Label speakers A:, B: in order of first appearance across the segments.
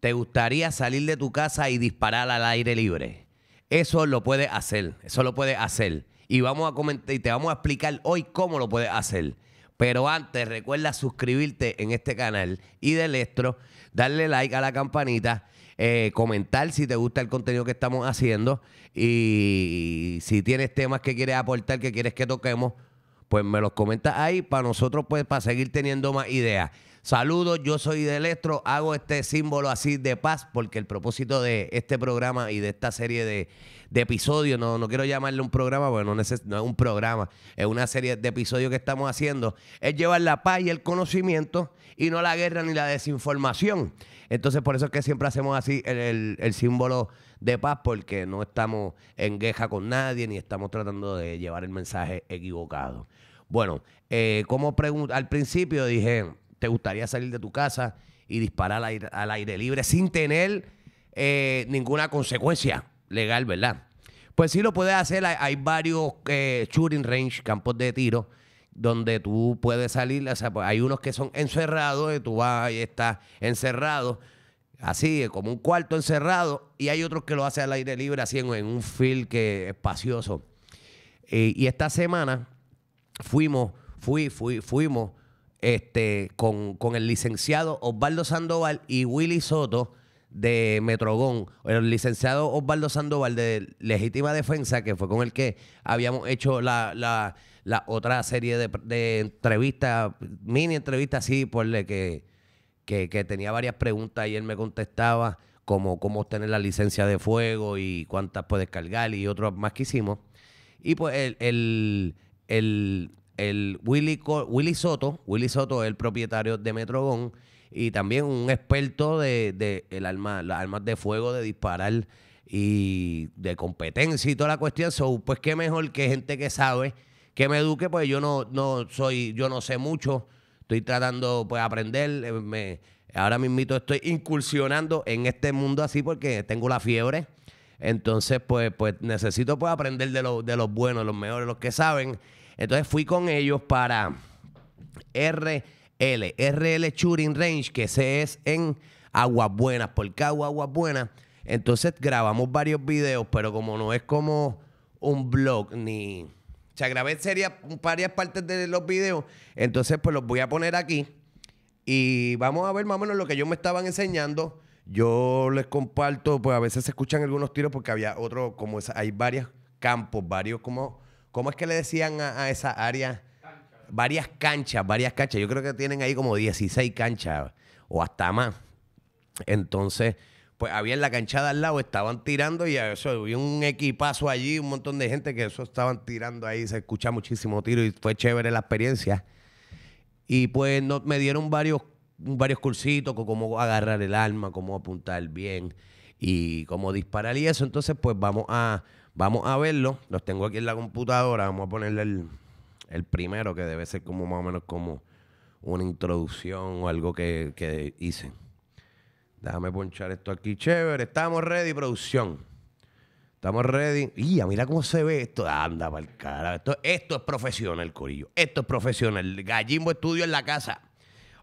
A: ¿Te gustaría salir de tu casa y disparar al aire libre? Eso lo puedes hacer, eso lo puedes hacer. Y vamos a comentar y te vamos a explicar hoy cómo lo puedes hacer. Pero antes, recuerda suscribirte en este canal y del estro, darle like a la campanita, eh, comentar si te gusta el contenido que estamos haciendo y si tienes temas que quieres aportar, que quieres que toquemos, pues me los comentas ahí para nosotros, pues para seguir teniendo más ideas. Saludos, yo soy de Electro, hago este símbolo así de paz porque el propósito de este programa y de esta serie de, episodios, no, no quiero llamarle un programa porque no, es un programa, es una serie de episodios que estamos haciendo, es llevar la paz y el conocimiento y no la guerra ni la desinformación. Entonces por eso es que siempre hacemos así el, símbolo de paz porque no estamos en guerra con nadie ni estamos tratando de llevar el mensaje equivocado. Bueno, eh, como al principio dije te gustaría salir de tu casa y disparar al aire, libre sin tener eh, ninguna consecuencia legal, ¿verdad? Pues sí lo puedes hacer. Hay, varios eh, shooting range, campos de tiro, donde tú puedes salir. O sea, pues, hay unos que son encerrados y tú vas y estás encerrado. Así, como un cuarto encerrado. Y hay otros que lo hacen al aire libre, así en, un field que espacioso. Eh, y esta semana fuimos, fui, fui, fuimos este, con, con el licenciado Osvaldo Sandoval y Willy Soto de Metrogón, el licenciado Osvaldo Sandoval de Legítima Defensa, que fue con el que habíamos hecho la, la, otra serie de, entrevistas, mini entrevistas sí, por le que, que, tenía varias preguntas y él me contestaba como cómo obtener la licencia de fuego y cuántas puedes cargar y otros más que hicimos. Y pues el, el el Willy, Soto, Willy Soto es el propietario de Metrogón y también un experto de, el las armas de fuego, de disparar y de competencia y toda la cuestión. pues qué mejor que gente que sabe, que me eduque, pues yo no, no soy, yo no sé mucho, estoy tratando pues aprender, eh, me, ahora mismo estoy incursionando en este mundo así porque tengo la fiebre. Entonces, pues, pues necesito pues, aprender de, lo, de los buenos, los mejores, los que saben. Entonces fui con ellos para RL, RL Shooting Range, que ese es en Aguas Buenas. ¿Por qué Aguas Buenas? Entonces grabamos varios videos, pero como no es como un blog ni... O sea, grabé sería varias partes de los videos, entonces pues los voy a poner aquí y vamos a ver más o menos lo que ellos me estaban enseñando. Yo les comparto, pues a veces se escuchan algunos tiros porque había otro, como esa, hay varios campos, varios como ¿Cómo es que le decían a, esa área? Varias canchas, varias canchas. Yo creo que tienen ahí como 16 canchas o hasta más. Entonces, pues había en la canchada al lado, estaban tirando y había un equipazo allí, un montón de gente que eso estaban tirando ahí, se escucha muchísimo tiro y fue chévere la experiencia. Y pues me dieron varios varios cursitos con cómo agarrar el arma, cómo apuntar bien y cómo disparar y eso. Entonces, pues vamos a, vamos a verlo. Los tengo aquí en la computadora. Vamos a ponerle el, el primero, que debe ser como más o menos como una introducción o algo que, hice. Déjame ponchar esto aquí, chévere. Estamos ready, producción. Estamos ready. Y mira cómo se ve esto. Anda, para el Esto, esto es profesional, Corillo. Esto es profesional. Gallimbo Estudio en la casa.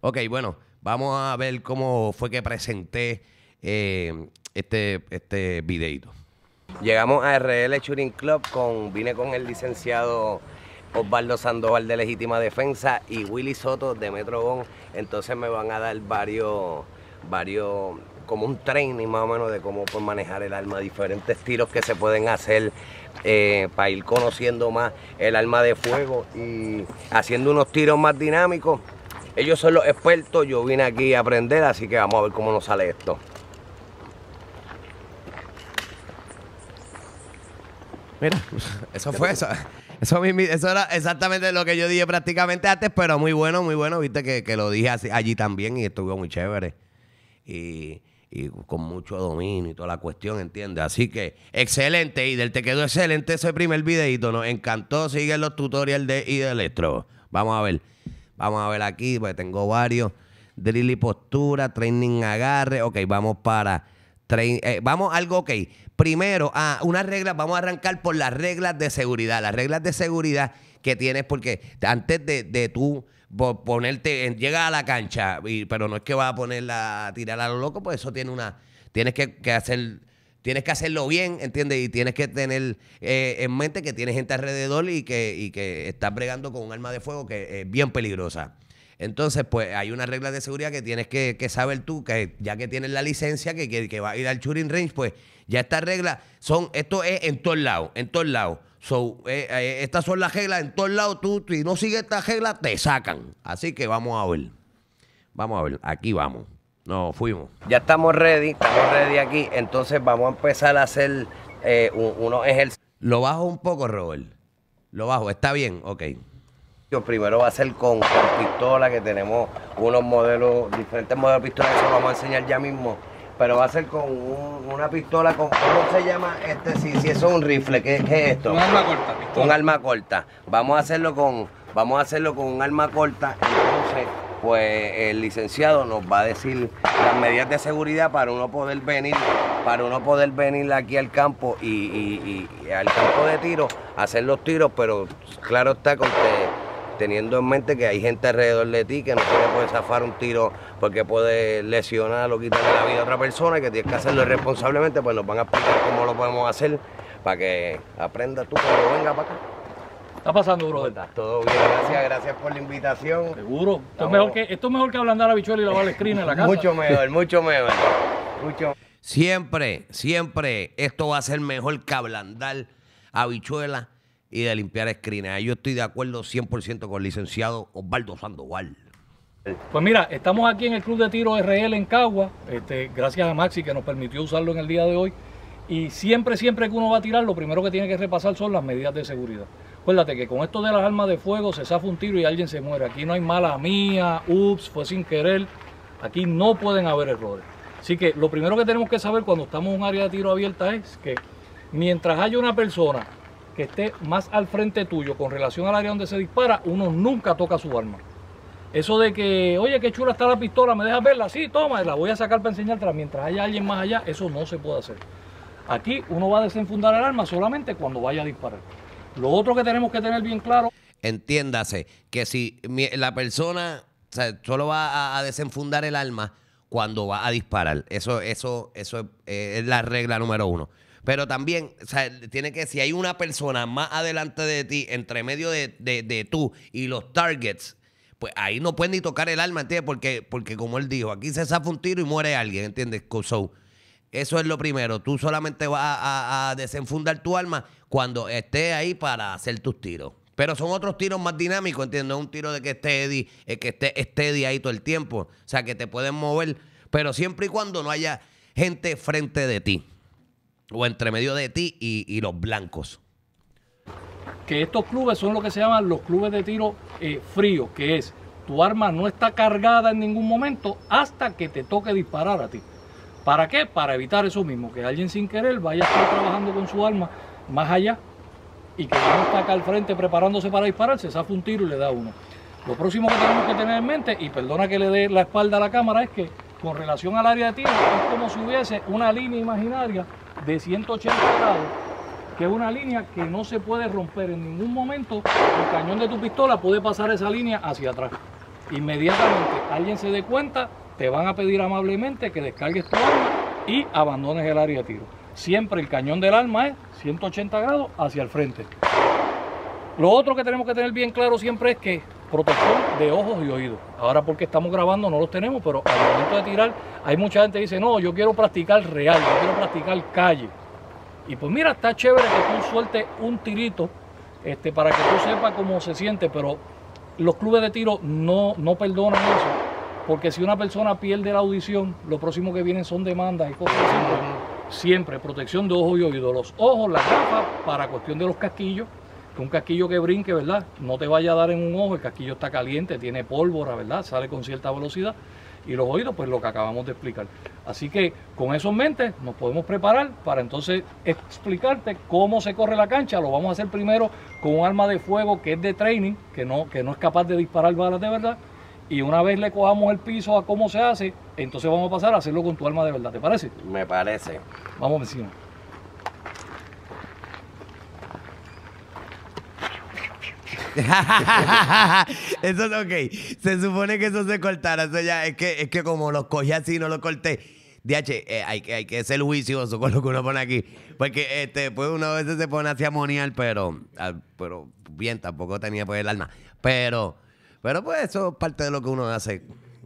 A: Ok, bueno. Vamos a ver cómo fue que presenté eh, este, este videito. Llegamos a RL Shooting Club con, vine con el licenciado Osvaldo Sandoval de Legítima Defensa y Willy Soto de Metro Entonces me van a dar varios, varios, como un training más o menos de cómo pues manejar el arma, diferentes tiros que se pueden hacer eh, para ir conociendo más el arma de fuego y haciendo unos tiros más dinámicos ellos son los expertos, yo vine aquí a aprender, así que vamos a ver cómo nos sale esto. Mira, eso fue eso. Eso, era exactamente lo que yo dije prácticamente antes, pero muy bueno, muy bueno. Viste que, lo dije allí también y estuvo muy chévere. Y, con mucho dominio y toda la cuestión, ¿entiendes? Así que, excelente, Idel. Te quedó excelente ese primer videito. Nos encantó. Sigue los tutoriales de Ida Electro. Vamos a ver. Vamos a ver aquí, porque tengo varios. Drill y postura, training agarre. Ok, vamos para. Train, eh, vamos algo, ok. Primero, ah, unas reglas, vamos a arrancar por las reglas de seguridad. Las reglas de seguridad que tienes, porque antes de, tú ponerte, llega a la cancha, pero no es que vas a ponerla a tirar a lo loco, pues eso tiene una. Tienes que, que hacer tienes que hacerlo bien, ¿entiendes? Y tienes que tener eh, en mente que tienes gente alrededor y que, y que estás bregando con un arma de fuego que es bien peligrosa. Entonces, pues hay unas reglas de seguridad que tienes que, saber tú, que ya que tienes la licencia, que, que, va a ir al shooting range, pues ya estas reglas son, esto es en todos lados, en todos lados. So, eh, eh, estas son las reglas en todos lados, tú, si no sigues estas reglas, te sacan. Así que vamos a ver. Vamos a ver, aquí vamos. No, fuimos. Ya estamos ready, estamos ready aquí. Entonces vamos a empezar a hacer eh, unos ejercicios. Lo bajo un poco, Robert. Lo bajo, está bien, ok. Primero va a ser con, pistola, que tenemos unos modelos, diferentes modelos de pistola, eso lo vamos a enseñar ya mismo. Pero va a ser con una pistola, con, ¿cómo se llama? Este, si, si eso es un rifle, ¿qué, es esto? Un arma corta, pistola. Un arma corta. Vamos a hacerlo con, vamos a hacerlo con un arma corta pues el licenciado nos va a decir las medidas de seguridad para uno poder venir, para uno poder venir aquí al campo y, al campo de tiro, hacer los tiros, pero claro está con teniendo en mente que hay gente alrededor de ti que no se puede zafar un tiro porque puede lesionar o quitarle la vida a otra persona, y que tienes que hacerlo responsablemente, pues nos van a explicar cómo lo podemos hacer para que aprenda tú cuando venga para acá está pasando, bro? todo bien, gracias, gracias por la invitación. Seguro. Esto es mejor que, esto mejor que ablandar a bichuela
B: y lavar la screen en la casa. mucho mejor,
A: mucho mejor. Siempre, siempre esto va a ser mejor que ablandar a Bichuela y de limpiar escrina. Yo estoy de acuerdo 100% con el licenciado Osvaldo Sandoval. Pues mira, estamos aquí en el Club de Tiro RL en Cagua, este,
B: gracias a Maxi que nos permitió usarlo en el día de hoy. Y siempre, siempre que uno va a tirar, lo primero que tiene que repasar son las medidas de seguridad. Acuérdate que con esto de las armas de fuego se zafa un tiro y alguien se muere. Aquí no hay mala mía, ups, fue sin querer. Aquí no pueden haber errores. Así que lo primero que tenemos que saber cuando estamos en un área de tiro abierta es que mientras haya una persona que esté más al frente tuyo con relación al área donde se dispara, uno nunca toca su arma. Eso de que, oye, qué chula está la pistola, ¿me dejas verla? Sí, toma, la voy a sacar para enseñártela. Mientras haya alguien más allá, eso no se puede hacer. Aquí uno va a desenfundar el arma solamente cuando
A: vaya a disparar. Lo otro que tenemos que tener bien claro. Entiéndase que si la persona solo va a, desenfundar el alma cuando va a disparar. Eso, eso, eso es la regla número uno. Pero también, o sea, tiene que, si hay una persona más adelante de ti, entre medio de, de, tú y los targets, pues ahí no pueden ni tocar el alma, ¿entiendes? Porque, porque como él dijo, aquí se zafa un tiro y muere alguien, ¿entiendes? So, eso es lo primero. Tú solamente vas a, desenfundar tu arma cuando esté ahí para hacer tus tiros. Pero son otros tiros más dinámicos, ¿entiendes? Un tiro de que esté Eddie, eh, que esté ahí todo el tiempo. O sea, que te pueden mover, pero siempre y cuando no haya gente frente de ti o entre medio de ti y, los blancos. Que estos clubes son lo que se llaman los clubes de tiro eh, frío, que
B: es tu arma no está cargada en ningún momento hasta que te toque disparar a ti. ¿Para qué? Para evitar eso mismo, que alguien sin querer vaya a estar trabajando con su arma más allá y que uno está acá al frente preparándose para dispararse, se un tiro y le da uno. Lo próximo que tenemos que tener en mente, y perdona que le dé la espalda a la cámara, es que con relación al área de tiro es como si hubiese una línea imaginaria de 180 grados, que es una línea que no se puede romper en ningún momento, el cañón de tu pistola puede pasar esa línea hacia atrás. Inmediatamente alguien se dé cuenta te van a pedir amablemente que descargues tu arma y abandones el área de tiro. Siempre el cañón del arma es 180 grados hacia el frente. Lo otro que tenemos que tener bien claro siempre es que protección de ojos y oídos. Ahora porque estamos grabando no los tenemos, pero al momento de tirar hay mucha gente que dice, no, yo quiero practicar real, yo quiero practicar calle. Y pues mira, está chévere que tú sueltes un tirito este, para que tú sepas cómo se siente, pero los clubes de tiro no, no perdonan eso porque si una persona pierde la audición, lo próximo que vienen son demandas y cosas así. Siempre protección de ojos y oídos. Los ojos, las gafas, para cuestión de los casquillos. Que un casquillo que brinque, ¿verdad? No te vaya a dar en un ojo, el casquillo está caliente, tiene pólvora, ¿verdad? Sale con cierta velocidad. Y los oídos, pues lo que acabamos de explicar. Así que con eso en mente nos podemos preparar para entonces explicarte cómo se corre la cancha. Lo vamos a hacer primero con un arma de fuego que es de training, que no, que no es capaz de disparar balas de verdad. Y una vez le cojamos el piso a cómo se hace, entonces vamos a pasar a hacerlo con tu alma de
A: verdad. ¿Te parece? Me parece. Vamos encima. eso es ok. Se supone que eso se cortara. Eso ya es que, es que como lo cogí así, no lo corté. DH, eh, hay, hay, que ser juicioso con lo que uno pone aquí. Porque este, pues uno a veces se pone hacia a pero, ah, pero bien, tampoco tenía pues el alma. Pero pero pues eso es parte de lo que uno hace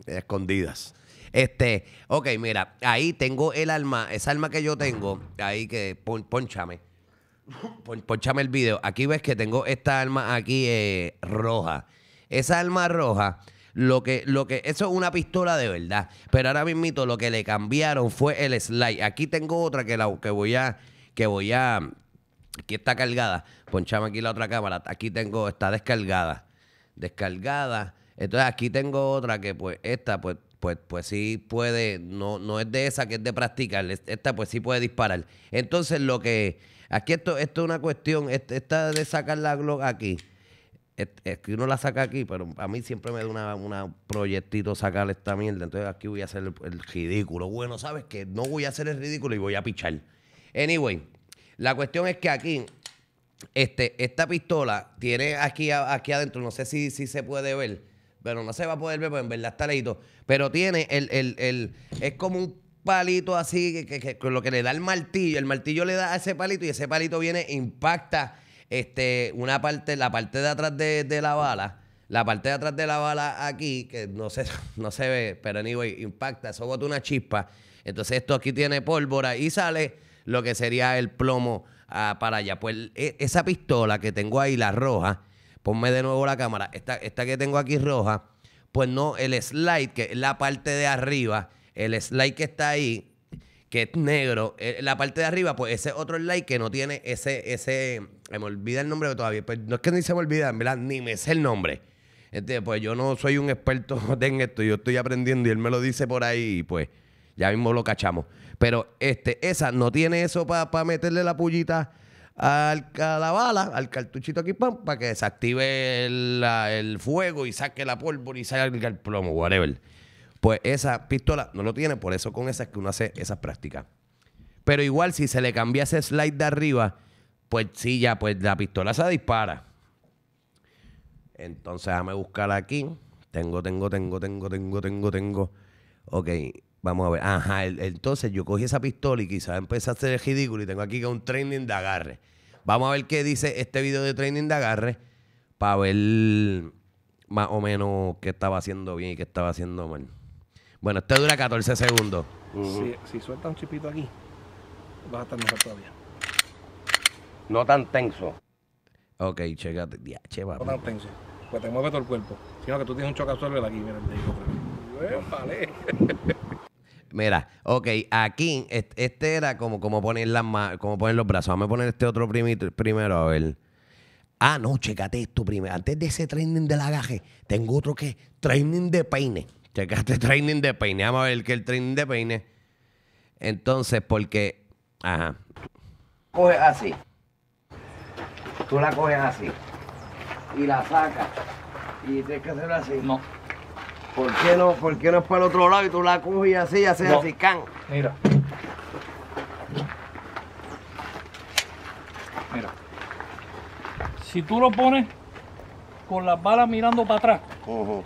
A: eh, escondidas. Este, ok, mira, ahí tengo el alma, esa alma que yo tengo, ahí que ponchame. ponchame el video. Aquí ves que tengo esta alma aquí eh, roja. Esa alma roja, lo que, lo que, eso es una pistola de verdad. Pero ahora mismito lo que le cambiaron fue el slide. Aquí tengo otra que la que voy a, que voy a, aquí está cargada. Ponchame aquí la otra cámara. Aquí tengo, está descargada descargada. Entonces aquí tengo otra que pues esta pues pues, pues sí puede, no, no es de esa que es de practicar, esta pues sí puede disparar. Entonces lo que, aquí esto, esto es una cuestión, esta de sacar la Glock aquí, es que uno la saca aquí, pero a mí siempre me da una, proyectito sacar esta mierda. Entonces aquí voy a hacer el ridículo. Bueno, ¿sabes que No voy a hacer el ridículo y voy a pichar. Anyway, la cuestión es que aquí este, esta pistola tiene aquí, aquí adentro, no sé si, se puede ver, pero no se va a poder ver, porque en verdad está leído. Pero tiene el, es como un palito así, que, con lo que le da el martillo. El martillo le da a ese palito y ese palito viene, impacta este, una parte, la parte de atrás de, la bala. La parte de atrás de la bala aquí, que no se, no se ve, pero anyway, impacta, eso bota una chispa. Entonces esto aquí tiene pólvora y sale lo que sería el plomo para allá. Pues e, esa pistola que tengo ahí, la roja, ponme de nuevo la cámara, esta, esta que tengo aquí roja, pues no, el slide, que es la parte de arriba, el slide que está ahí, que es negro, eh, la parte de arriba, pues ese otro slide que no tiene ese, ese, me olvida el nombre todavía, pues no es que ni se me olvida, ni me sé el nombre. Entonces, este, pues yo no soy un experto en esto, yo estoy aprendiendo y él me lo dice por ahí, pues ya mismo lo cachamos. Pero este, esa no tiene eso para meterle la pullita al, a la bala, al cartuchito aquí, para que desactive el, el, fuego y saque la pólvora y salga el plomo, whatever. Pues esa pistola no lo tiene, por eso con esa es que uno hace esas prácticas. Pero igual, si se le cambia ese slide de arriba, pues sí, ya, pues la pistola se dispara. Entonces, déjame buscar aquí. Tengo, tengo, tengo, tengo, tengo, tengo, tengo. Ok. Vamos a ver. Ajá, entonces yo cogí esa pistola y quizás empecé a hacer el ridículo y tengo aquí que un training de agarre. Vamos a ver qué dice este video de training de agarre para ver más o menos qué estaba haciendo bien y qué estaba haciendo mal. Bueno, este dura 14 segundos. si,
C: si suelta un chipito aquí, vas a estar mejor todavía.
A: No tan tenso. Ok, chécate. che, No tan tenso.
C: Pues te mueve todo el cuerpo. Sino que tú tienes un choque aquí, mira el de ahí,
A: Mira, ok, aquí este, era como, como, poner las como poner los brazos. Vamos a poner este otro primero, a ver. Ah, no, checate esto primero. Antes de ese training de lagaje, tengo otro que training de peine. Checate training de peine. Vamos a ver que el training de peine. Entonces, porque. Ajá. Coges así. Tú la coges así. Y la sacas. Y tienes que hacerlo así. No. ¿Por qué no, por qué no es para el otro lado y tú la coges y así, y así,
B: Mira. Mira. Si tú lo pones con las balas mirando para atrás, tú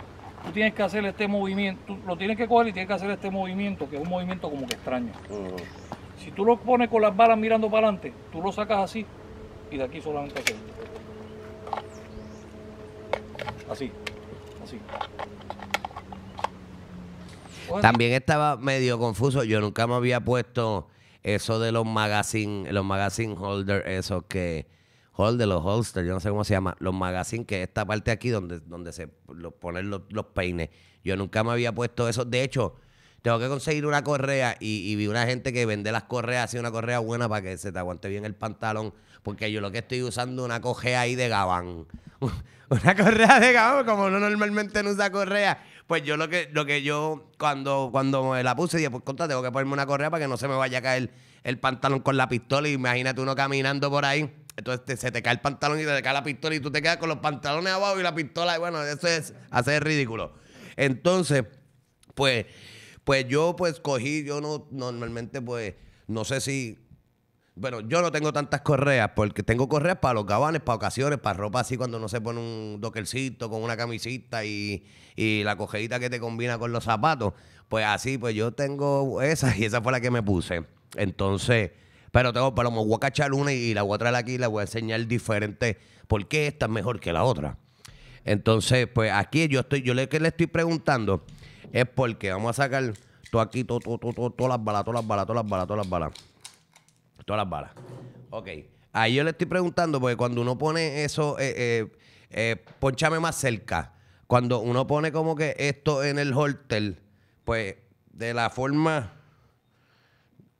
B: tienes que hacer este movimiento, tú lo tienes que coger y tienes que hacer este movimiento, que es un movimiento como que extraño. Si tú lo pones con las balas mirando para adelante, tú lo sacas así y de aquí solamente Así, así.
A: También estaba medio confuso. Yo nunca me había puesto eso de los magazine, los magazine holder, esos que holder, los holster, yo no sé cómo se llama, los magazine que es esta parte aquí donde, donde se ponen los, peines. Yo nunca me había puesto eso. De hecho, tengo que conseguir una correa y, vi una gente que vende las correas, y una correa buena para que se te aguante bien el pantalón, porque yo lo que estoy usando una cojea ahí de gabán. una correa de gabán, como uno normalmente no usa correa pues yo lo que, lo que yo, cuando, cuando la puse, dije, pues contra, tengo que ponerme una correa para que no se me vaya a caer el pantalón con la pistola. Y imagínate uno caminando por ahí. Entonces se te cae el pantalón y te, cae la pistola y tú te quedas con los pantalones abajo y la pistola. Y bueno, eso es hacer ridículo. Entonces, pues, pues yo pues cogí, yo no normalmente pues, no sé si bueno, yo no tengo tantas correas porque tengo correas para los gabanes, para ocasiones, para ropa así cuando no se pone un dockercito con una camisita y, la cojedita que te combina con los zapatos. Pues así, pues yo tengo esas y esa fue la que me puse. Entonces, pero tengo, pero me voy a cachar una y la voy a traer aquí y la voy a enseñar diferente porque esta es mejor que la otra. Entonces, pues aquí yo estoy, yo le que le estoy preguntando es porque vamos a sacar tú aquí, todo, todo, todo, todas las balas, todas las balas, todas las balas, todas las balas. Todas las balas. Ok. Ahí yo le estoy preguntando, porque cuando uno pone eso, eh, eh, eh, ponchame más cerca. Cuando uno pone como que esto en el holter, pues de la forma,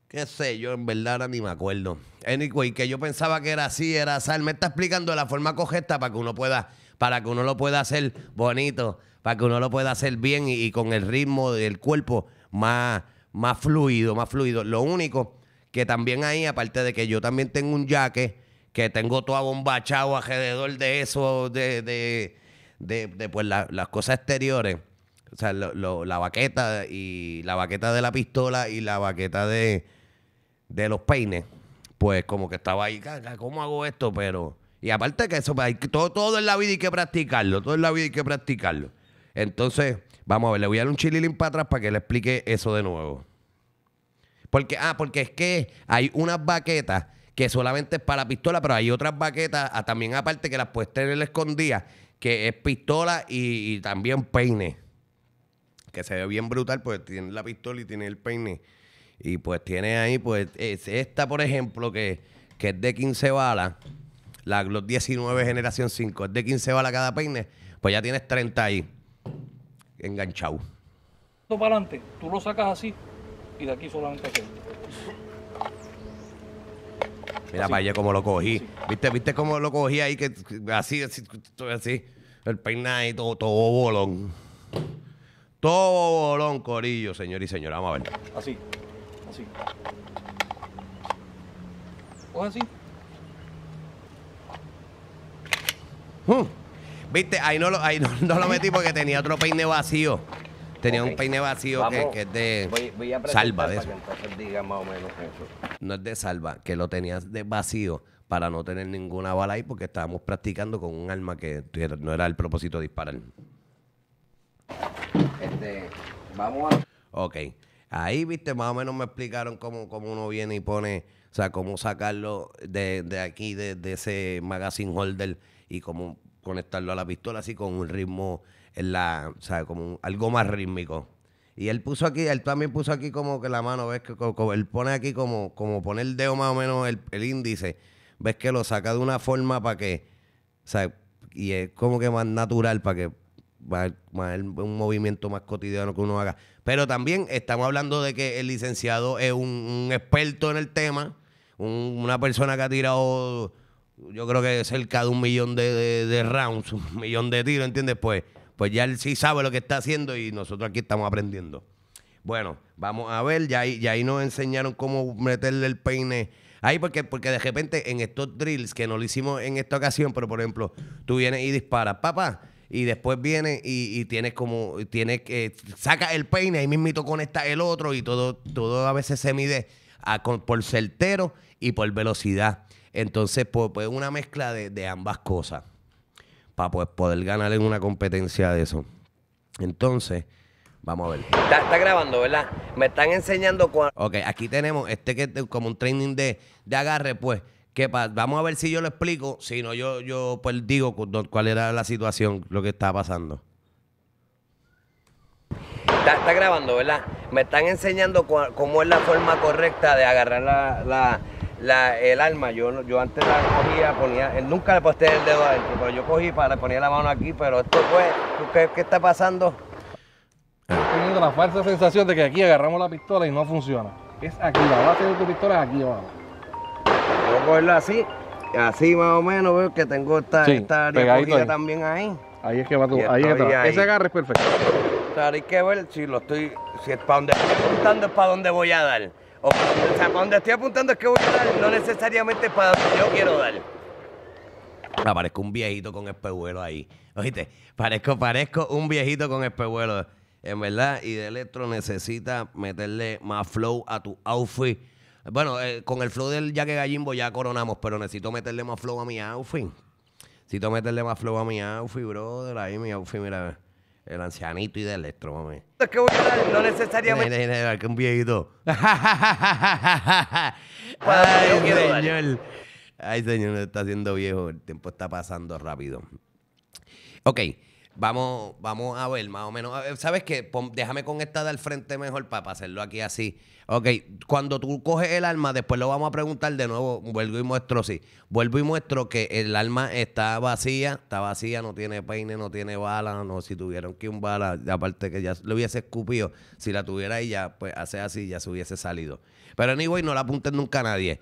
A: qué sé yo, en verdad ahora ni me acuerdo. Anyway, que yo pensaba que era así, era sal. Me está explicando de la forma correcta para que uno pueda, para que uno lo pueda hacer bonito, para que uno lo pueda hacer bien y, y con el ritmo del cuerpo más, más fluido, más fluido. Lo único que también ahí, aparte de que yo también tengo un yaque que tengo todo abombachado alrededor de eso, de, de, de, de pues las cosas exteriores. O sea, la baqueta y la baqueta de la pistola y la baqueta de, de los peines. Pues como que estaba ahí, ¿cómo hago esto? Pero... Y aparte que eso, pues, todo, todo en la vida hay que practicarlo, todo en la vida hay que practicarlo. Entonces, vamos a ver, le voy a dar un chililín para atrás para que le explique eso de nuevo. Porque, ah, porque es que hay unas baquetas que solamente es para pistola, pero hay otras baquetas ah, también aparte que las puedes tener escondida, que es pistola y, también peine. Que se ve bien brutal, pues tiene la pistola y tiene el peine. Y pues tiene ahí, pues, esta, por ejemplo, que, que es de 15 balas, la 19 generación 5, es de 15 balas cada peine, pues ya tienes 30 ahí, enganchado.
B: Para adelante, tú lo sacas así, y de aquí solamente aquí.
A: Mira, vaya, como lo cogí. ¿Viste, ¿Viste cómo lo cogí ahí? que Así, así, El peinado ahí todo, todo bolón. Todo bolón, corillo, señor y señora. Vamos a ver. Así, así. O así. Hmm. ¿Viste? Ahí no lo, ahí no lo metí porque tenía otro peine vacío. Tenía un peine vacío que, es de salva. No es de salva, que lo tenías de vacío para no tener ninguna bala ahí porque estábamos practicando con un arma que no era el propósito de disparar. Este, vamos a... Ok. Ahí, viste, más o menos me explicaron cómo, cómo uno viene y pone, o sea, cómo sacarlo de, aquí, de, de, ese magazine holder y cómo conectarlo a la pistola así con un ritmo en la, o sea, como algo más rítmico. Y él puso aquí, él también puso aquí como que la mano, ves que él pone aquí como, como pone el dedo más o menos el, índice, ves que lo saca de una forma para que, o y es como que más natural para que va, un movimiento más cotidiano que uno haga. Pero también estamos hablando de que el licenciado es un, experto en el tema, una persona que ha tirado, yo creo que cerca de un millón de, de rounds, un millón de tiros, ¿entiendes? Pues pues ya él sí sabe lo que está haciendo y nosotros aquí estamos aprendiendo. Bueno, vamos a ver, ya ahí, ahí nos enseñaron cómo meterle el peine. Ahí porque, porque de repente en estos drills que no lo hicimos en esta ocasión, pero por ejemplo, tú vienes y disparas, papá, y después vienes y, tienes como, tienes que, saca el peine, ahí mismito conecta el otro y todo, todo a veces se mide por certero y por velocidad. Entonces, pues, es pues una mezcla de ambas cosas para pues poder ganar en una competencia de eso. Entonces, vamos a ver. Está, está grabando, ¿verdad? Me están enseñando cuál. Ok, aquí tenemos este que es como un training de, de agarre, pues. Que vamos a ver si yo lo explico, si no yo, yo pues digo cuál era la situación, lo que estaba pasando. Está, está grabando, ¿verdad? Me están enseñando cómo es la forma correcta de agarrar la el arma, yo, yo antes la cogía, ponía, eh, nunca le posté el dedo adentro, pero yo cogí para poner la mano aquí, pero esto fue, ¿qué, qué está pasando?
C: Estoy teniendo la falsa sensación de que aquí agarramos la pistola y no funciona. Es aquí,
A: la base de tu pistola es aquí abajo. Voy a cogerla así, así más o menos, veo que tengo esta, sí, esta cogida también ahí. Ahí es que va tú, ahí es que Ahí. Ese agarre es perfecto. O hay que ver si lo estoy, si es para donde estoy apuntando es para donde voy a dar. O, sea, donde estoy apuntando es que voy a dar, no necesariamente para donde yo quiero dar. Aparezco ah, parezco un viejito con espejuelo ahí. Oíste, parezco, parezco un viejito con espejuelo. En verdad, y de electro necesita meterle más flow a tu outfit. Bueno, eh, con el flow del Jaque Gallimbo ya coronamos, pero necesito meterle más flow a mi outfit. Necesito meterle más flow a mi outfit, brother. Ahí mi outfit, mira. El ancianito y del electro, mami. Es que voy a dar, no necesariamente. Mira, que un viejito. Ay, señor. Ay, señor, está haciendo viejo. El tiempo está pasando rápido. Ok. Vamos, vamos a ver, más o menos. ¿Sabes qué? déjame con esta del frente mejor para, hacerlo aquí así. Ok, cuando tú coges el alma después lo vamos a preguntar de nuevo. Vuelvo y muestro, sí. Vuelvo y muestro que el alma está vacía, está vacía, no tiene peine, no tiene bala, no, si tuvieron que un bala, aparte que ya lo hubiese escupido, si la tuviera ahí ya, pues hace así, ya se hubiese salido. Pero anyway, no la apunten nunca a nadie.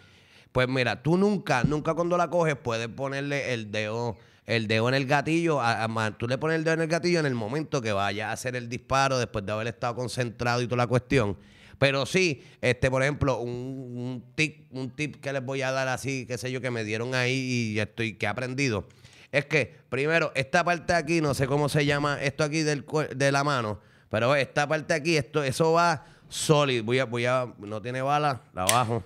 A: Pues mira, tú nunca, nunca cuando la coges puedes ponerle el dedo el dedo en el gatillo, a, tú le pones el dedo en el gatillo en el momento que vaya a hacer el disparo después de haber estado concentrado y toda la cuestión. Pero sí, este, por ejemplo, un, tip, un tip que les voy a dar así, qué sé yo, que me dieron ahí y estoy, que he aprendido. Es que, primero, esta parte de aquí, no sé cómo se llama esto aquí del, de la mano, pero esta parte de aquí, esto, eso va sólido. Voy a, voy a, no tiene bala, la bajo.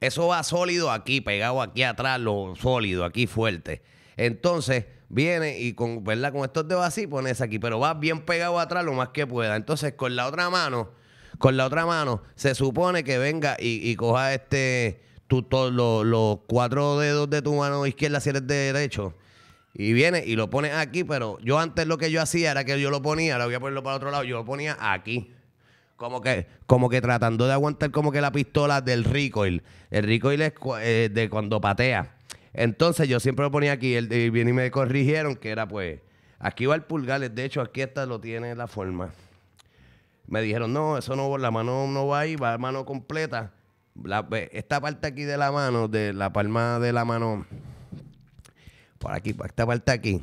A: Eso va sólido aquí, pegado aquí atrás, lo sólido, aquí fuerte. Entonces, viene y con, ¿verdad? con estos dedos así pones aquí, pero vas bien pegado atrás lo más que pueda. Entonces, con la otra mano, con la otra mano, se supone que venga y, coja este los cuatro dedos de tu mano izquierda si eres de derecho. Y viene y lo pones aquí, pero yo antes lo que yo hacía era que yo lo ponía, ahora voy a ponerlo para otro lado, yo lo ponía aquí. Como que, como que tratando de aguantar como que la pistola del recoil. El recoil es eh, de cuando patea entonces yo siempre lo ponía aquí el, y bien y me corrigieron que era pues, aquí va el pulgar, de hecho aquí esta lo tiene la forma. Me dijeron, no, eso no, la mano no va ahí, va la mano completa. esta parte aquí de la mano, de la palma de la mano, por aquí, por esta parte aquí,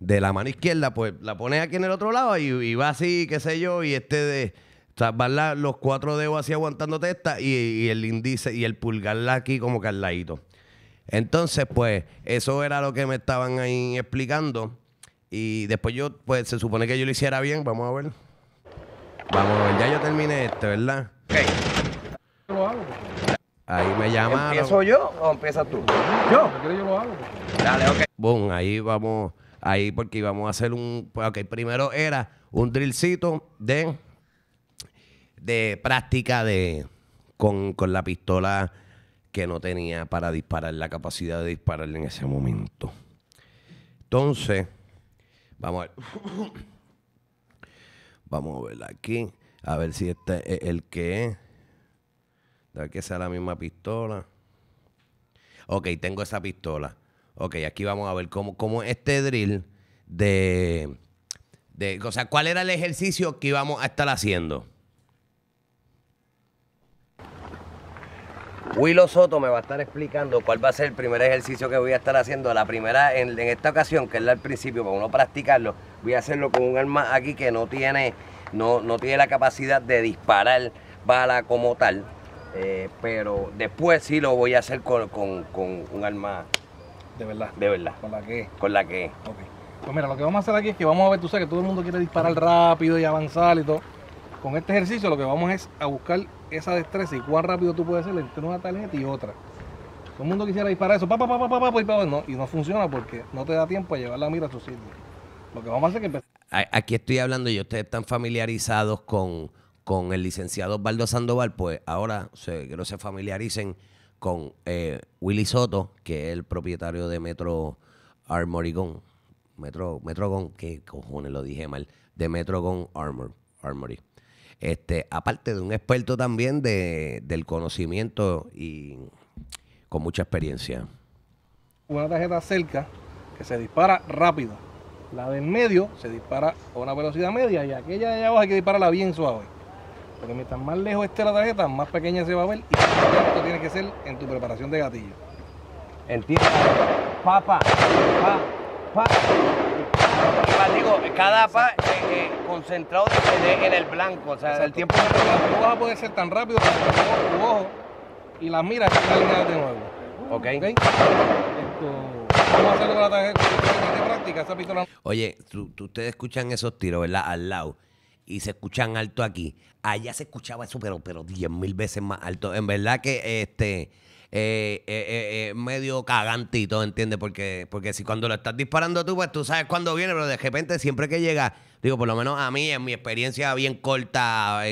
A: de la mano izquierda, pues la pones aquí en el otro lado y, va así, qué sé yo, y este de... O sea, van los cuatro dedos así aguantándote esta y, el índice y el pulgar aquí como que entonces, pues, eso era lo que me estaban ahí explicando. Y después yo, pues, se supone que yo lo hiciera bien. Vamos a ver. Vamos a ver. Ya yo terminé esto, ¿verdad? Ahí me llamaron. ¿Empiezo yo o empiezas tú? Yo. yo lo hago. Dale, ok. Boom, ahí vamos. Ahí porque íbamos a hacer un. ok, primero era un drillcito de, de práctica de, con, con la pistola que no tenía para disparar, la capacidad de disparar en ese momento. Entonces, vamos a ver. vamos a ver aquí. A ver si este es el que es. que sea la misma pistola. Ok, tengo esa pistola. Ok, aquí vamos a ver cómo, cómo este drill de, de... O sea, ¿cuál era el ejercicio que íbamos a estar haciendo? Willow Soto me va a estar explicando cuál va a ser el primer ejercicio que voy a estar haciendo. La primera, en, esta ocasión, que es la al principio, para uno practicarlo, voy a hacerlo con un arma aquí que no tiene, no, no tiene la capacidad de disparar bala como tal. Eh, pero después sí lo voy a hacer con, un arma. De verdad. De verdad. Con la que. Con la que. Okay.
C: Pues mira, lo que vamos a hacer aquí es que vamos a ver, tú sabes que todo el mundo quiere disparar rápido y avanzar y todo. Con este ejercicio lo que vamos es a buscar esa destreza y cuán rápido tú puedes hacer entre una tarjeta y otra. Todo el mundo quisiera disparar eso, pa, pa, pa, pa, pa, no, y no funciona porque no te da tiempo a llevar la mira a su sitio. Lo que vamos a hacer es que
A: Aquí estoy hablando y ustedes están familiarizados con, con el licenciado Osvaldo Sandoval, pues ahora se, que se familiaricen con eh, Willy Soto, que es el propietario de Metro Armorigón. Metro, Metrogon, ¿Qué cojones lo dije mal, de Metro Armor, Armory. Este, aparte de un experto también del conocimiento y con mucha experiencia.
C: Una tarjeta cerca que se dispara rápido. La de en medio se dispara a una velocidad media y aquella de allá abajo hay que dispararla bien suave. Porque mientras más lejos esté la tarjeta, más pequeña se va a ver y esto tiene que ser en tu preparación de gatillo. El
A: Papá, pa, pa, pa digo, cada APA eh, eh, concentrado en, el blanco. O sea, el tiempo que te vas a poder ser tan rápido
C: con tu ojo y las miras la de nuevo. Ok. okay. Esto, vamos a hacerlo con la tarjeta de práctica,
A: Oye, tú, ustedes escuchan esos tiros, ¿verdad? Al lado. Y se escuchan alto aquí. Allá se escuchaba eso, pero, pero 10 mil veces más alto. En verdad que este. Eh, eh, eh, eh, medio cagantito, ¿entiendes? Porque, porque si cuando lo estás disparando tú, pues tú sabes cuándo viene, pero de repente siempre que llega, digo, por lo menos a mí, en mi experiencia bien corta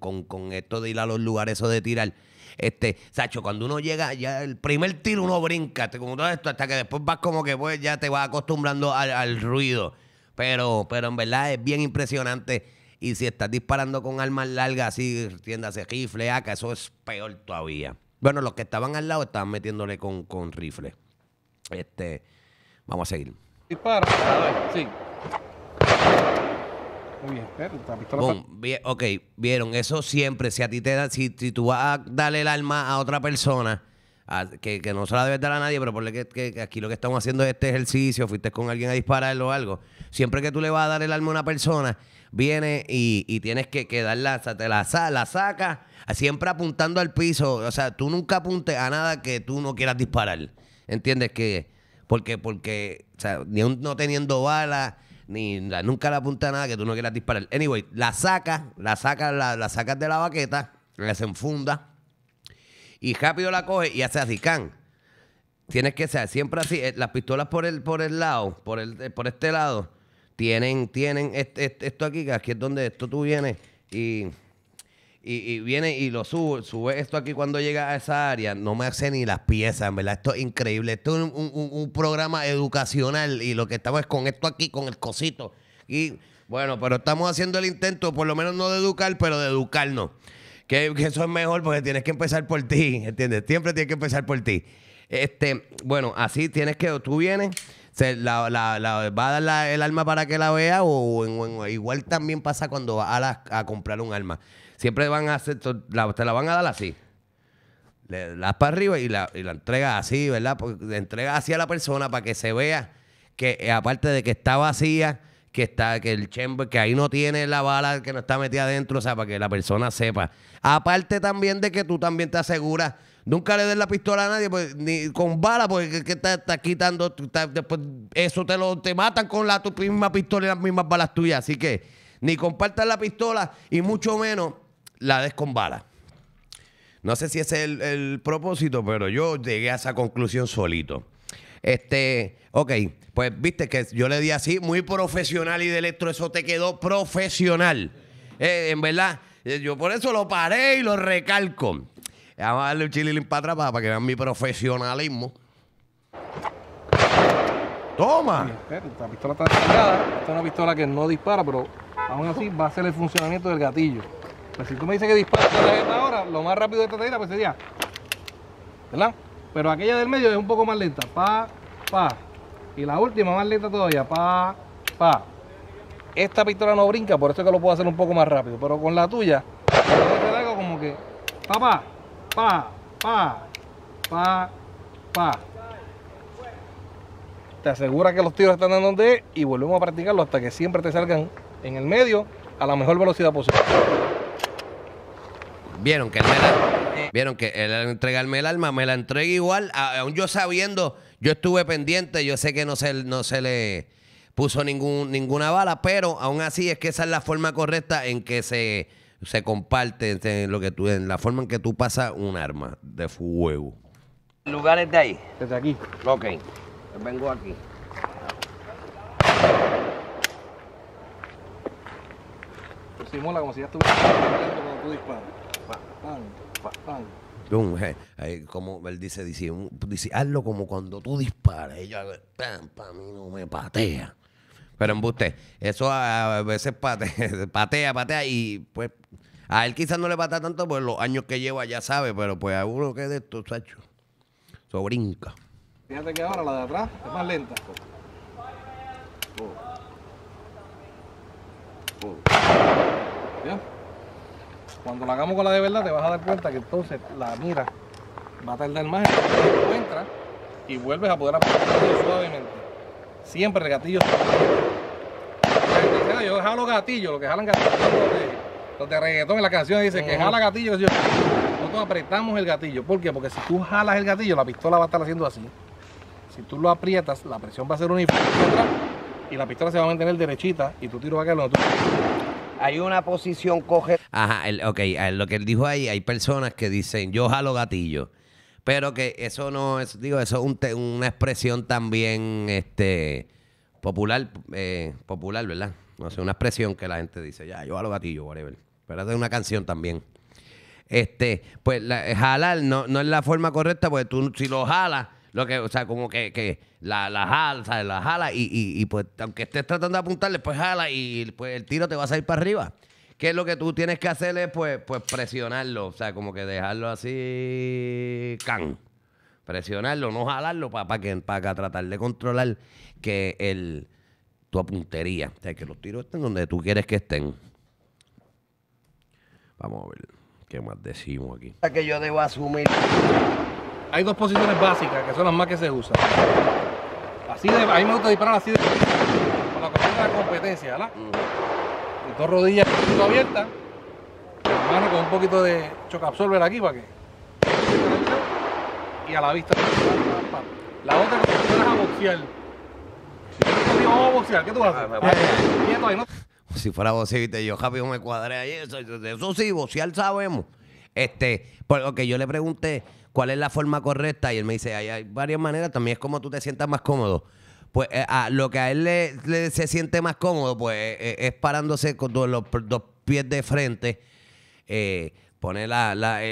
A: con, con, esto de ir a los lugares eso de tirar. Este, Sacho, cuando uno llega, ya el primer tiro uno brinca, como todo esto, hasta que después vas como que pues ya te vas acostumbrando al, ruido. Pero, pero en verdad es bien impresionante. Y si estás disparando con armas largas, así, de rifle, acá, ah, eso es peor todavía. Bueno, los que estaban al lado estaban metiéndole con, con rifle. Este, vamos a seguir. Dispara. Sí.
C: Muy bien, Está
A: ok, vieron, eso siempre, si a ti te da, si, tú vas a darle el arma a otra persona, que, no se la debes dar a nadie, pero por que, aquí lo que estamos haciendo es este ejercicio, fuiste con alguien a dispararlo o algo, siempre que tú le vas a dar el arma a una persona, viene y, tienes que, darla, o te la, la saca siempre apuntando al piso. O sea, tú nunca apuntes a nada que tú no quieras disparar. ¿Entiendes? Que, porque, porque, o sea, ni no teniendo balas, ni nunca la apunta a nada que tú no quieras disparar. Anyway, la sacas, la sacas, la, sacas de la baqueta, la enfunda y rápido la coge y hace así, can. Tienes que ser siempre así. Eh, las pistolas por el, por el lado, por, el, eh, por este lado, tienen, tienen esto aquí, que aquí es donde esto tú vienes y... Y, viene y lo sube, sube esto aquí cuando llega a esa área, no me hace ni las piezas, en verdad, esto es increíble, esto es un, programa educacional y lo que estamos es con esto aquí, con el cosito. Y bueno, pero estamos haciendo el intento, por lo menos no de educar, pero de educarnos. Que, eso es mejor porque tienes que empezar por ti, ¿entiendes? Siempre tienes que empezar por ti. Este, bueno, así tienes que, tú vienes, se, la, va a dar el alma para que la vea o, igual también pasa cuando vas a, a comprar un alma. Siempre van a hacer, te la van a dar así. Le das para arriba y la, y entregas así, ¿verdad? Porque entregas así a la persona para que se vea que eh, aparte de que está vacía, que está, que el chamber, que ahí no tiene la bala que no está metida adentro, o sea, para que la persona sepa. Aparte también de que tú también te aseguras Nunca le des la pistola a nadie, pues, ni con bala, porque que estás está quitando, después eso te lo te matan con la tu misma pistola y las mismas balas tuyas. Así que ni compartas la pistola y mucho menos la des No sé si ese es el, propósito, pero yo llegué a esa conclusión solito. Este, ok, pues viste que yo le di así, muy profesional y de electro, eso te quedó profesional. Eh, en verdad, eh, yo por eso lo paré y lo recalco. Vamos a darle un chililín para atrás para que vean mi profesionalismo. ¡Toma! ...esta pistola está descargada. Esta es una pistola que no dispara,
C: pero aún así va a ser el funcionamiento del gatillo. Así pues si tú me dices que disparas la ahora, lo más rápido de esta tira pues sería. ¿Verdad? Pero aquella del medio es un poco más lenta. Pa, pa. Y la última más lenta todavía. Pa, pa. Esta pistola no brinca, por eso es que lo puedo hacer un poco más rápido. Pero con la tuya, algo como que. Pa, pa, pa, pa, pa, pa. Te asegura que los tiros están dando donde es y volvemos a practicarlo hasta que siempre te salgan en el medio a la mejor velocidad posible.
A: Vieron que vieron que entregarme el arma me la entregué igual, aún yo sabiendo, yo estuve pendiente, yo sé que no se, no se le puso ningún, ninguna bala, pero aún así es que esa es la forma correcta en que se, se comparte, en, este, lo que tú, en la forma en que tú pasas un arma de fuego. ¿Lugares de ahí? Desde aquí. Ok, pues vengo aquí.
C: Simula pues como si ya estuviera tú disparas.
A: Eh, como él dice, dice, hazlo como cuando tú disparas. Ella, pam, mí no me patea. Pero usted eso a veces patea, patea, patea y pues a él quizás no le patea tanto por los años que lleva, ya sabe, pero pues a uno que es de estos, sacho. eso brinca.
C: Fíjate que ahora la de atrás es más lenta. Oh. ¿Ya? Cuando lo hagamos con la de verdad, te vas a dar cuenta que entonces la mira va a tardar más en que y vuelves a poder apretar suavemente. Siempre el gatillo Yo jalo gatillo, lo que jalan gatillo, los de, reggaetón en la canción dice que jala gatillo. Nosotros apretamos el gatillo. ¿Por qué? Porque si tú jalas el gatillo, la pistola va a estar haciendo así. Si tú lo aprietas, la presión va a ser uniforme y la pistola se va a mantener derechita y tu tiro va a caer donde tú
A: hay una posición coge. Ajá, ok, lo que él dijo ahí, hay personas que dicen, yo jalo gatillo. Pero que eso no es, digo, eso es una expresión también este, popular, eh, popular, ¿verdad? No sé, una expresión que la gente dice, ya, yo jalo gatillo, whatever. Pero es una canción también. Este, pues jalar no, no es la forma correcta, porque tú si lo jalas que, o sea, como que, la, la jala, La jala y, pues, aunque estés tratando de apuntarle, pues jala y pues el tiro te va a salir para arriba. Que lo que tú tienes que hacer es, pues, pues presionarlo, o sea, como que dejarlo así, can. Presionarlo, no jalarlo para tratar de controlar que el, tu apuntería. O sea, que los tiros estén donde tú quieres que estén. Vamos a ver qué más decimos aquí.
C: Que yo debo asumir hay dos posiciones básicas que son las más que se usan. Así de, a me gusta disparar así de. Con la competencia, ¿verdad? Y dos rodillas un abiertas. Mano con un poquito de chocabsorber aquí para que. Y a la vista. La otra posición es a boxear. Si vamos a boxear, ¿qué tú haces? a hacer? Ah,
A: si fuera ¿viste? yo rápido me cuadré ahí. Eso, eso sí, boxear sabemos. Este, porque yo le pregunté cuál es la forma correcta. Y él me dice, hay, varias maneras, también es como tú te sientas más cómodo. Pues eh, a lo que a él le, se siente más cómodo, pues eh, eh, es parándose con los dos pies de frente, eh, poner la, las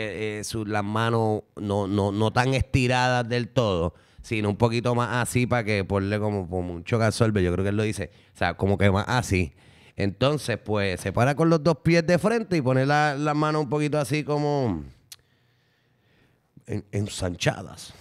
A: manos no, no, no tan estiradas del todo sino un poquito más así para que ponle como, como un chocasolve yo creo que él lo dice, o sea, como que más así. Entonces, pues se para con los dos pies de frente y pone las la mano un poquito así como ensanchadas.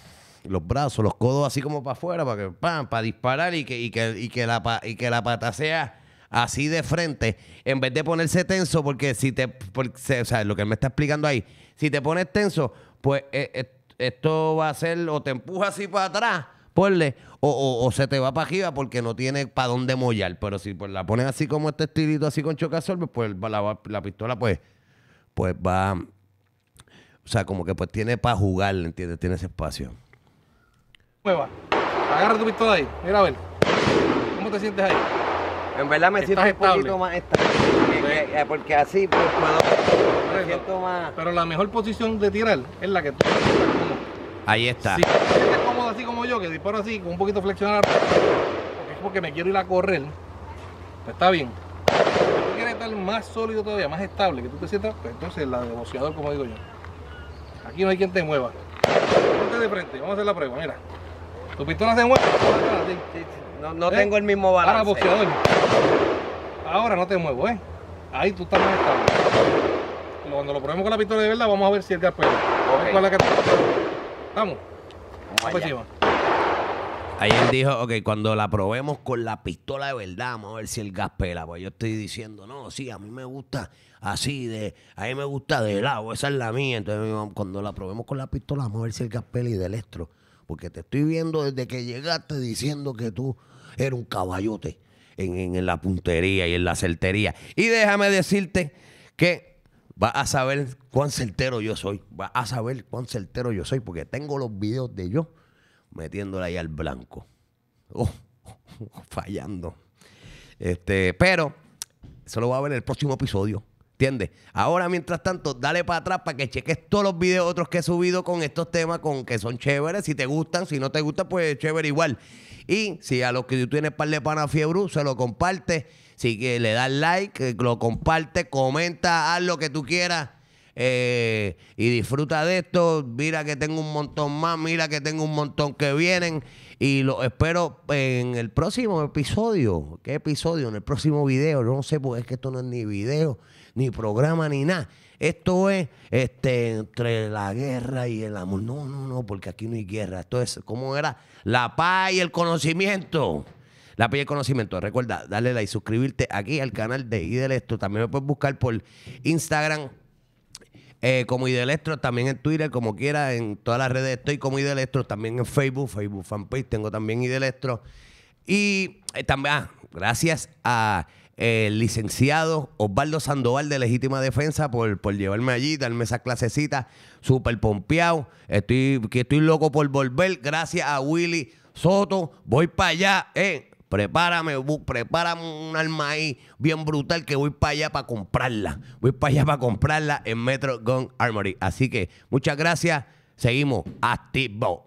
A: Los brazos, los codos así como para afuera, para que para disparar y que, y que, la, y que la pata sea así de frente, en vez de ponerse tenso, porque si te, o sea, lo que él me está explicando ahí, si te pones tenso, pues eh, eh, esto va a ser o te empuja así para atrás, ponle, o, o, se te va para arriba porque no tiene para dónde mollar. Pero si pues la pones así como este estilito, así con chocazol pues, pues la, la pistola pues, pues va, o sea, como que pues tiene para jugar, ¿entiendes? Tiene ese espacio.
C: Mueva. Agarra tu pistola ahí. Mira a ver. ¿Cómo te sientes ahí? En verdad me siento un poquito más estable. Porque, eh, así pues puedo. Me siento más. Pero la mejor posición de tirar es la que tú
A: Ahí está. Si te
C: sientes cómodo así como yo, que disparo así, con un poquito flexionado, porque es porque me quiero ir a correr, pues está bien. Si tú quieres estar más sólido todavía, más estable, que tú te sientas, pues, entonces la de como digo yo. Aquí no hay quien te mueva. Ponte de frente, vamos a hacer la prueba, mira. Tu pistola se mueve. No, ¿Eh? tengo el mismo balance. Ahora, boxeador. Ahora no te muevo, ¿eh? Ahí tú estás más estable. Cuando lo probemos con la pistola de verdad, vamos a ver si el gas pega. es Vamos. Vamos allá.
A: Ahí él dijo, ok, cuando la probemos con la pistola de verdad, vamos a ver si el gas pela. Pues yo estoy diciendo, no, sí, a mí me gusta así, de, a mí me gusta de lado, esa es la mía. Entonces, cuando la probemos con la pistola, vamos a ver si el gas pela y del estro. Porque te estoy viendo desde que llegaste diciendo que tú eres un caballote en, en la puntería y en la certería. Y déjame decirte que vas a saber cuán certero yo soy. Vas a saber cuán certero yo soy, porque tengo los videos de yo metiéndola ahí al blanco. Oh, fallando. Este, pero eso lo va a ver en el próximo episodio. ¿Entiendes? Ahora, mientras tanto, dale para atrás para que cheques todos los videos otros que he subido con estos temas, con que son chéveres. Si te gustan, si no te gustan, pues chévere igual. Y si a los que tú tienes par de pana fiebre, se lo comparte. Si le das like, eh, lo comparte, comenta, haz lo que tú quieras. Eh, y disfruta de esto. Mira que tengo un montón más, mira que tengo un montón que vienen y lo espero en el próximo episodio. ¿Qué episodio? En el próximo video. Yo no sé, porque es que esto no es ni video, ni programa, ni nada. Esto es este, entre la guerra y el amor. No, no, no, porque aquí no hay guerra. Esto es, como era? La paz y el conocimiento. La paz y el Conocimiento. Recuerda darle like, suscribirte aquí al canal de Ideal Esto. También me puedes buscar por Instagram, eh, como Idelectro, también en Twitter, como quiera, en todas las redes estoy como Idelectro, también en Facebook, Facebook Fanpage, tengo también Idelectro. Y eh, también, ah, gracias a eh, licenciado Osvaldo Sandoval de Legítima Defensa por, por llevarme allí, darme esa clasecita, súper pompeado. Estoy, que estoy loco por volver. Gracias a Willy Soto, voy para allá. Eh. Prepárame, prepárame un arma ahí bien brutal que voy para allá para comprarla. Voy para allá para comprarla en Metro Gun Armory. Así que muchas gracias. Seguimos activos.